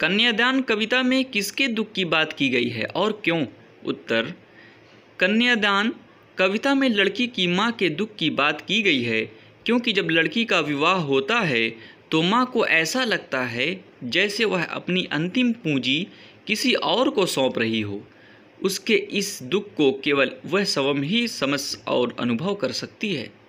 कन्यादान कविता में किसके दुख की बात की गई है और क्यों उत्तर कन्यादान कविता में लड़की की माँ के दुख की बात की गई है क्योंकि जब लड़की का विवाह होता है तो माँ को ऐसा लगता है जैसे वह अपनी अंतिम पूंजी किसी और को सौंप रही हो उसके इस दुख को केवल वह स्वयं ही समझ और अनुभव कर सकती है